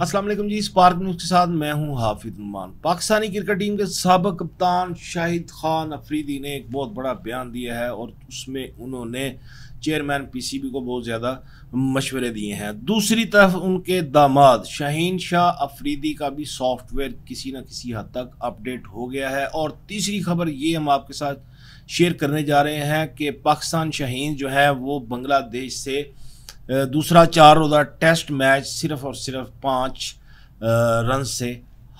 असलम जी spark news के साथ मैं हूं हाफिज नुमान पाकिस्तानी क्रिकेट टीम के सबक कप्तान शाहिद खान अफरीदी ने एक बहुत बड़ा बयान दिया है और उसमें उन्होंने चेयरमैन पीसीबी को बहुत ज़्यादा मशवरे दिए हैं दूसरी तरफ उनके दामाद शाहीन शाह अफरीदी का भी सॉफ्टवेयर किसी न किसी हद तक अपडेट हो गया है और तीसरी खबर ये हम आपके साथ शेयर करने जा रहे हैं कि पाकिस्तान शाहीन जो है वो बांग्लादेश से दूसरा चार रोज़ा टेस्ट मैच सिर्फ और सिर्फ पाँच रन से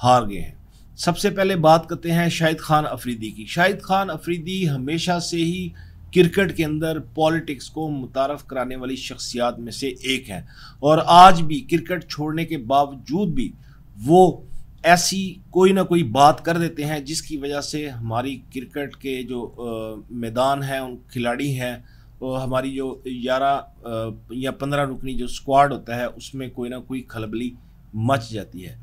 हार गए हैं सबसे पहले बात करते हैं शाहिद खान अफरीदी की शाहिद खान अफरीदी हमेशा से ही क्रिकेट के अंदर पॉलिटिक्स को मुतारफ़ कराने वाली शख्सियात में से एक हैं और आज भी क्रिकेट छोड़ने के बावजूद भी वो ऐसी कोई ना कोई बात कर देते हैं जिसकी वजह से हमारी क्रिकेट के जो मैदान हैं उन खिलाड़ी हैं हमारी जो ग्यारह या पंद्रह रुकनी जो स्क्वाड होता है उसमें कोई ना कोई खलबली मच जाती है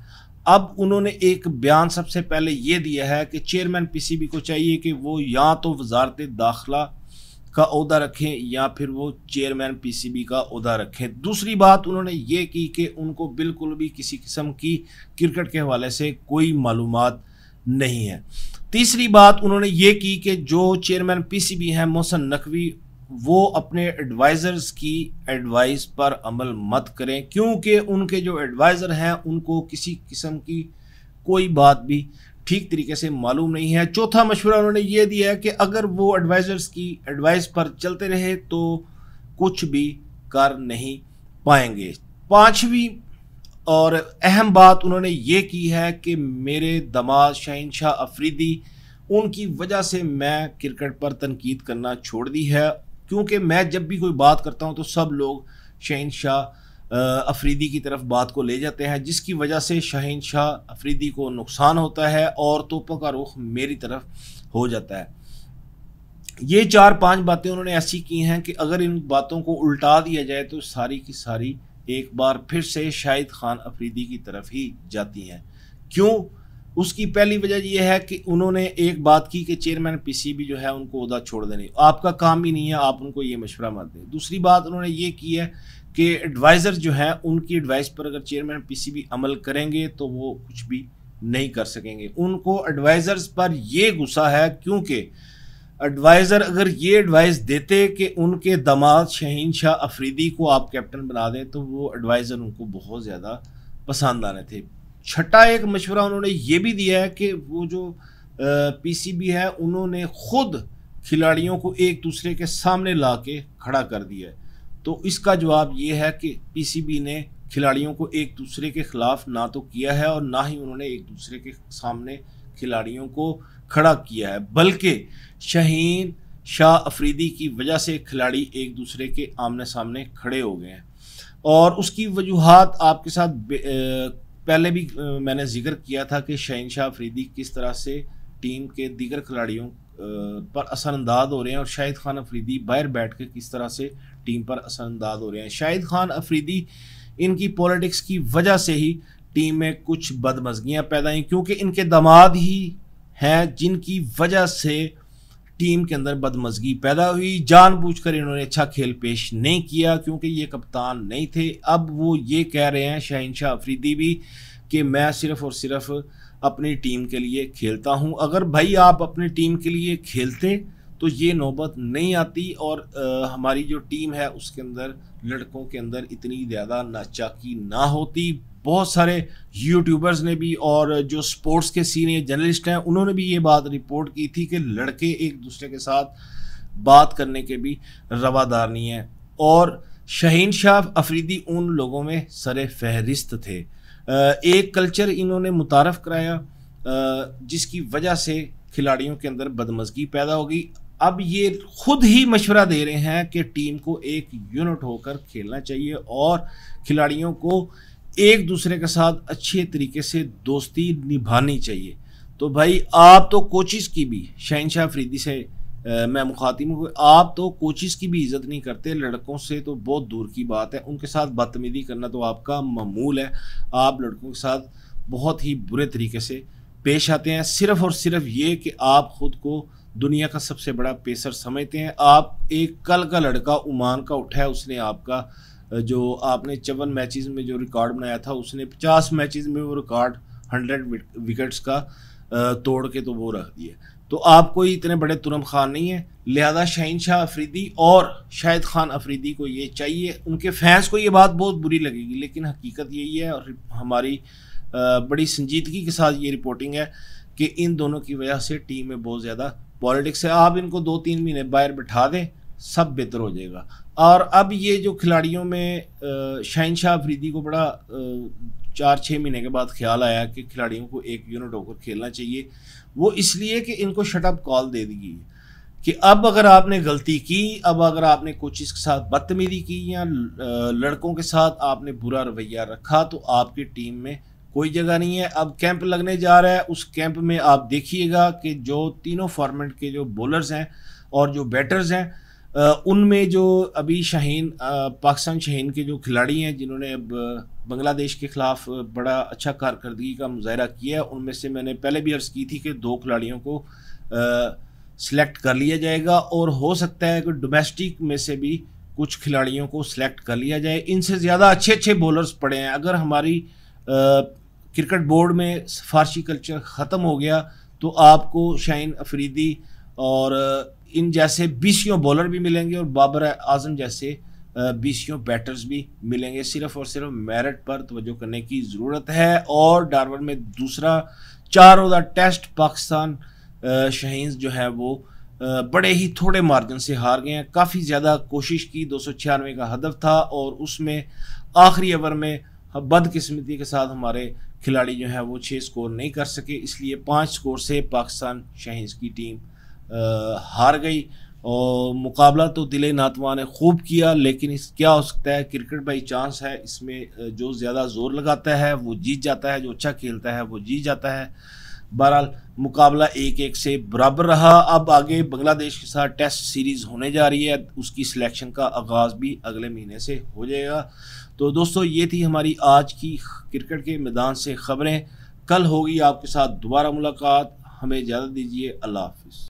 अब उन्होंने एक बयान सबसे पहले ये दिया है कि चेयरमैन पीसीबी को चाहिए कि वो या तो वजारत दाखिला का अहदा रखें या फिर वो चेयरमैन पीसीबी का अहदा रखें दूसरी बात उन्होंने ये की कि उनको बिल्कुल भी किसी किस्म की क्रिकेट के हवाले से कोई मालूम नहीं है तीसरी बात उन्होंने ये की कि जो चेयरमैन पीसीबी हैं मोहसन नकवी वो अपने एडवाइज़र्स की एडवाइस पर अमल मत करें क्योंकि उनके जो एडवाइज़र हैं उनको किसी किस्म की कोई बात भी ठीक तरीके से मालूम नहीं है चौथा मशवरा उन्होंने ये दिया है कि अगर वो एडवाइज़र्स की एडवाइस पर चलते रहे तो कुछ भी कर नहीं पाएंगे पाँचवीं और अहम बात उन्होंने ये की है कि मेरे दमाद शाहिनशाह अफरीदी उनकी वजह से मैं क्रिकेट पर तनकीद करना छोड़ दी है क्योंकि मैं जब भी कोई बात करता हूँ तो सब लोग शहन शाह अफरीदी की तरफ बात को ले जाते हैं जिसकी वजह से शहन शाह अफरीदी को नुकसान होता है और तोपों का रुख मेरी तरफ हो जाता है ये चार पांच बातें उन्होंने ऐसी की हैं कि अगर इन बातों को उल्टा दिया जाए तो सारी की सारी एक बार फिर से शाहिद खान अफरीदी की तरफ ही जाती हैं क्यों उसकी पहली वजह यह है कि उन्होंने एक बात की कि चेयरमैन पीसीबी जो है उनको उदा छोड़ देने आपका काम ही नहीं है आप उनको ये मशवरा मत दें दूसरी बात उन्होंने ये की है कि एडवाइज़र जो हैं उनकी एडवाइस पर अगर चेयरमैन पीसीबी अमल करेंगे तो वो कुछ भी नहीं कर सकेंगे उनको एडवाइज़र्स पर यह गुस्सा है क्योंकि एडवाइज़र अगर ये एडवाइस देते कि उनके दमाद शहीन शाह अफरीदी को आप कैप्टन बना दें तो वो एडवाइज़र उनको बहुत ज़्यादा पसंद आने थे छठा एक मशवरा उन्होंने ये भी दिया है कि वो जो पीसीबी है उन्होंने खुद खिलाड़ियों को एक दूसरे के सामने ला के खड़ा कर दिया है तो इसका जवाब ये है कि पीसीबी ने खिलाड़ियों को एक दूसरे के ख़िलाफ़ ना तो किया है और ना ही उन्होंने एक दूसरे के सामने खिलाड़ियों को खड़ा किया है बल्कि शहीन शाह अफरीदी की वजह से खिलाड़ी एक दूसरे के आमने सामने खड़े हो गए हैं और उसकी वजूहत आपके साथ पहले भी मैंने जिक्र किया था कि शहनशाह अफरीदी किस तरह से टीम के दीगर खिलाड़ियों पर असरअंदाज हो रहे हैं और शाहिद खान अफरीदी बाहर बैठ के किस तरह से टीम पर असरअंदाज हो रहे हैं शाहिद खान अफरीदी इनकी पॉलिटिक्स की वजह से ही टीम में कुछ बदमजगियाँ पैदा हुई क्योंकि इनके दामाद ही हैं जिनकी वजह से टीम के अंदर बदमजगी पैदा हुई जानबूझकर इन्होंने अच्छा खेल पेश नहीं किया क्योंकि ये कप्तान नहीं थे अब वो ये कह रहे हैं शाहिन शाह अफरीदी भी कि मैं सिर्फ और सिर्फ अपनी टीम के लिए खेलता हूं अगर भाई आप अपनी टीम के लिए खेलते तो ये नौबत नहीं आती और आ, हमारी जो टीम है उसके अंदर लड़कों के अंदर इतनी ज़्यादा नाचाकी ना होती बहुत सारे यूट्यूबर्स ने भी और जो स्पोर्ट्स के सीनियर जर्नलिस्ट हैं उन्होंने भी ये बात रिपोर्ट की थी कि लड़के एक दूसरे के साथ बात करने के भी रवादार नहीं हैं और शहीन शाह अफरीदी उन लोगों में सर फहरिस्त थे एक कल्चर इन्होंने मुतारफ़ कराया जिसकी वजह से खिलाड़ियों के अंदर बदमजगी पैदा होगी अब ये खुद ही मशवरा दे रहे हैं कि टीम को एक यूनिट होकर खेलना चाहिए और खिलाड़ियों को एक दूसरे के साथ अच्छे तरीके से दोस्ती निभानी चाहिए तो भाई आप तो कोचिज़ की भी शहनशाह फरीदी से आ, मैं मुखातिब हूँ आप तो कोचिज़ की भी इज्जत नहीं करते लड़कों से तो बहुत दूर की बात है उनके साथ बदतमीजी करना तो आपका ममूल है आप लड़कों के साथ बहुत ही बुरे तरीके से पेश आते हैं सिर्फ और सिर्फ ये कि आप खुद को दुनिया का सबसे बड़ा पेसर समझते हैं आप एक कल का लड़का उमान का उठा है उसने आपका जो आपने चौवन मैचेस में जो रिकॉर्ड बनाया था उसने पचास मैचेस में वो रिकॉर्ड हंड्रेड विकेट्स का तोड़ के तो वो रख दिया तो आप कोई इतने बड़े तुरम खान नहीं है लिहाजा शहन शाह अफरीदी और शाहिद खान अफरीदी को ये चाहिए उनके फैंस को ये बात बहुत बुरी लगेगी लेकिन हकीकत यही है और हमारी बड़ी संजीदगी के साथ ये रिपोर्टिंग है कि इन दोनों की वजह से टीम में बहुत ज़्यादा पॉलिटिक्स है आप इनको दो तीन महीने बाहर बिठा दें सब बेहतर हो जाएगा और अब ये जो खिलाड़ियों में शाहिन शाह अफरीदी को बड़ा चार छः महीने के बाद ख्याल आया कि खिलाड़ियों को एक यूनिट होकर खेलना चाहिए वो इसलिए कि इनको शटअप कॉल दे दी गई कि अब अगर आपने गलती की अब अगर आपने कोचिस के साथ बदतमीजी की या लड़कों के साथ आपने बुरा रवैया रखा तो आपकी टीम में कोई जगह नहीं है अब कैंप लगने जा रहा है उस कैंप में आप देखिएगा कि जो तीनों फॉर्मेट के जो बॉलर्स हैं और जो बैटर्स हैं उनमें जो अभी शाहीन पाकिस्तान शाहीन के जो खिलाड़ी हैं जिन्होंने अब बांग्लादेश के ख़िलाफ़ बड़ा अच्छा कारकर्दगी का मुजाहरा किया उनमें से मैंने पहले भी अर्ज़ की थी कि दो खिलाड़ियों को सिलेक्ट कर लिया जाएगा और हो सकता है कि डोमेस्टिक में से भी कुछ खिलाड़ियों को सिलेक्ट कर लिया जाए इनसे ज़्यादा अच्छे अच्छे बॉलर्स पड़े हैं अगर हमारी क्रिकेट बोर्ड में सिफारशी कल्चर ख़त्म हो गया तो आपको शाइन अफरीदी और इन जैसे बीसियों बॉलर भी मिलेंगे और बाबर आजम जैसे बीसियों बैटर्स भी मिलेंगे सिर्फ और सिर्फ मेरिट पर तवज्जो करने की ज़रूरत है और डारवर में दूसरा चार ओवर टेस्ट पाकिस्तान शहीन जो है वो बड़े ही थोड़े मार्जिन से हार गए हैं काफ़ी ज़्यादा कोशिश की दो सौ छियानवे का हदफ था और उसमें आखिरी ओवर में बदकस्मती के साथ हमारे खिलाड़ी जो है वो छः स्कोर नहीं कर सके इसलिए पाँच स्कोर से पाकिस्तान शहीन की टीम हार गई और मुकाबला तो दिले नातवा ने खूब किया लेकिन इस क्या हो सकता है क्रिकेट बाई चांस है इसमें जो ज़्यादा जोर लगाता है वो जीत जाता है जो अच्छा खेलता है वो जीत जाता है बहरहाल मुकाबला एक एक से बराबर रहा अब आगे बांग्लादेश के साथ टेस्ट सीरीज़ होने जा रही है उसकी सिलेक्शन का आगाज़ भी अगले महीने से हो जाएगा तो दोस्तों ये थी हमारी आज की क्रिकेट के मैदान से ख़बरें कल होगी आपके साथ दोबारा मुलाकात हमें इजाज़त दीजिए अल्लाह हाफिज़